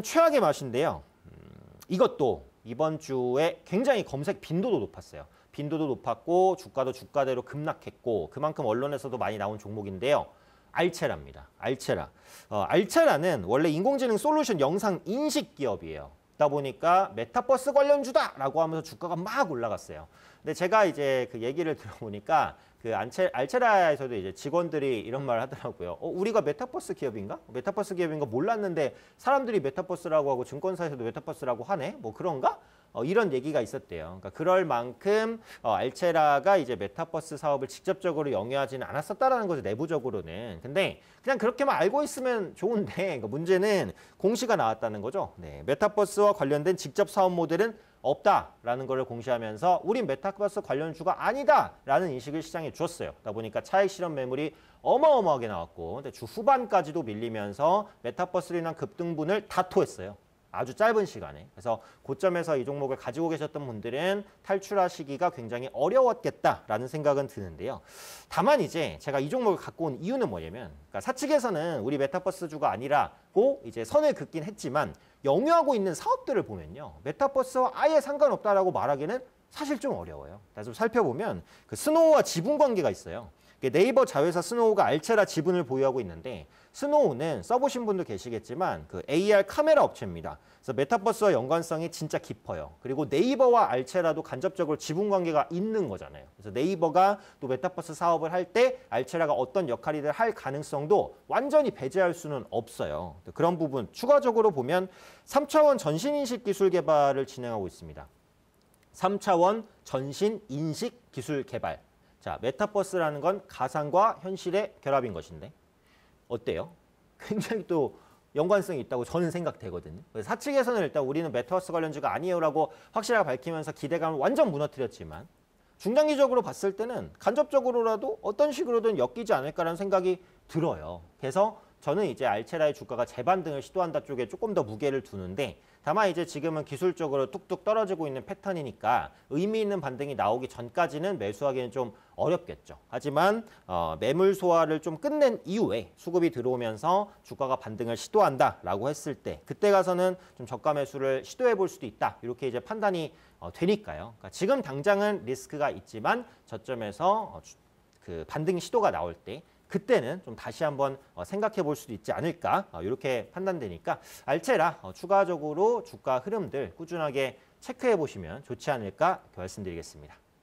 최악의 맛인데요. 음, 이것도 이번 주에 굉장히 검색 빈도도 높았어요. 빈도도 높았고 주가도 주가대로 급락했고 그만큼 언론에서도 많이 나온 종목인데요. 알체라입니다. 알체라. 어, 알체라는 원래 인공지능 솔루션 영상 인식 기업이에요. 있다 보니까 메타버스 관련주다라고 하면서 주가가 막 올라갔어요. 근데 제가 이제 그 얘기를 들어보니까 그 안체, 알체라에서도 이제 직원들이 이런 말을 하더라고요. 어, 우리가 메타버스 기업인가? 메타버스 기업인가 몰랐는데 사람들이 메타버스라고 하고 증권사에서도 메타버스라고 하네? 뭐 그런가? 어, 이런 얘기가 있었대요. 그러니까 그럴 만큼 어, 알체라가 이제 메타버스 사업을 직접적으로 영위하지는 않았었다라는 거죠. 내부적으로는. 근데 그냥 그렇게만 알고 있으면 좋은데 그러니까 문제는 공시가 나왔다는 거죠. 네, 메타버스와 관련된 직접 사업 모델은 없다라는 것을 공시하면서 우린 메타버스 관련주가 아니다라는 인식을 시장에 주었어요. 그러다 보니까 차익 실험 매물이 어마어마하게 나왔고 근데 주 후반까지도 밀리면서 메타버스를 인한 급등분을 다 토했어요. 아주 짧은 시간에. 그래서 고점에서 이 종목을 가지고 계셨던 분들은 탈출하시기가 굉장히 어려웠겠다라는 생각은 드는데요. 다만 이제 제가 이 종목을 갖고 온 이유는 뭐냐면 그러니까 사측에서는 우리 메타버스 주가 아니라고 이제 선을 긋긴 했지만 영유하고 있는 사업들을 보면요. 메타버스와 아예 상관없다라고 말하기는 사실 좀 어려워요. 좀 살펴보면 그 스노우와 지분 관계가 있어요. 그 네이버 자회사 스노우가 알체라 지분을 보유하고 있는데 스노우는 써보신 분도 계시겠지만 그 AR 카메라 업체입니다. 그래서 메타버스와 연관성이 진짜 깊어요. 그리고 네이버와 알체라도 간접적으로 지분 관계가 있는 거잖아요. 그래서 네이버가 또 메타버스 사업을 할 때 알체라가 어떤 역할이든 할 가능성도 완전히 배제할 수는 없어요. 그런 부분 추가적으로 보면 3차원 전신인식 기술 개발을 진행하고 있습니다. 3차원 전신인식 기술 개발 자, 메타버스라는 건 가상과 현실의 결합인 것인데 어때요? 굉장히 또 연관성이 있다고 저는 생각되거든요. 사측에서는 일단 우리는 메타버스 관련주가 아니에요라고 확실하게 밝히면서 기대감을 완전 무너뜨렸지만 중장기적으로 봤을 때는 간접적으로라도 어떤 식으로든 엮이지 않을까라는 생각이 들어요. 그래서 저는 이제 알체라의 주가가 재반등을 시도한다 쪽에 조금 더 무게를 두는데 다만 이제 지금은 기술적으로 뚝뚝 떨어지고 있는 패턴이니까 의미 있는 반등이 나오기 전까지는 매수하기는 좀 어렵겠죠. 하지만 어, 매물 소화를 좀 끝낸 이후에 수급이 들어오면서 주가가 반등을 시도한다라고 했을 때 그때 가서는 좀 저가 매수를 시도해 볼 수도 있다. 이렇게 이제 판단이 어, 되니까요. 그러니까 지금 당장은 리스크가 있지만 저점에서 어, 그 반등 시도가 나올 때 그때는 좀 다시 한번 어, 생각해 볼 수도 있지 않을까 어, 이렇게 판단되니까 알체라 어, 추가적으로 주가 흐름들 꾸준하게 체크해 보시면 좋지 않을까 말씀드리겠습니다.